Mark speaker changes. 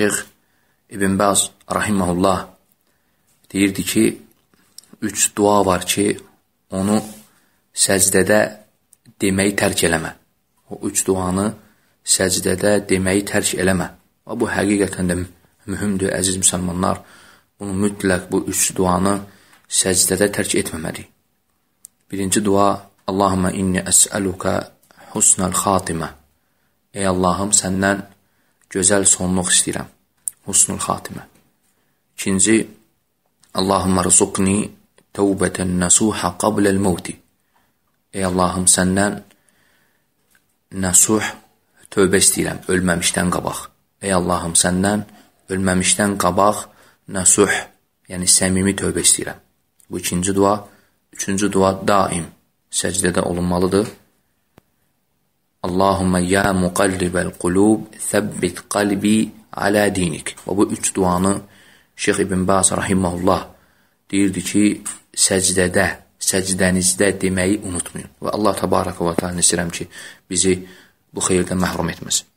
Speaker 1: Şeyx İbn Bəz rahiməhullah deyirdi ki, üç dua var ki, onu səcdədə deməyi tərk eləmə. O üç duanı səcdədə deməyi tərk eləmə. Və bu həqiqətən də mühümdür, əziz müsəlmanlar. Bunu mütləq bu üç duanı səcdədə tərk etməməliyik. Birinci dua, Allahümə inni əsəluka husnəl xatimə. Ey Allahım, səndən gözəl sonluq istəyirəm. Husnul xatimə. İkinci Allahumma rzuqni tawbatan nasuha qabla al-maut. Ey Allahım səndən nasuh tövbə istəyirəm ölməmişdən qabaq. Ey Allahım səndən ölməmişdən qabaq nasuh, yəni səmimi tövbə istəyirəm. Bu ikinci dua, üçüncü dua daim səcdədə olunmalıdır. Allahumma ya muqallibel qulub, səbbit qalbi alə dinik. Və bu üç duanı Şeyx İbn Bas rahimehullah deyirdi ki, səcdədə, səcdənizdə deməyi unutmayın. Və Allah təbaraka və təala istəyirəm ki, bizi bu xeyirdən məhrum etməsin.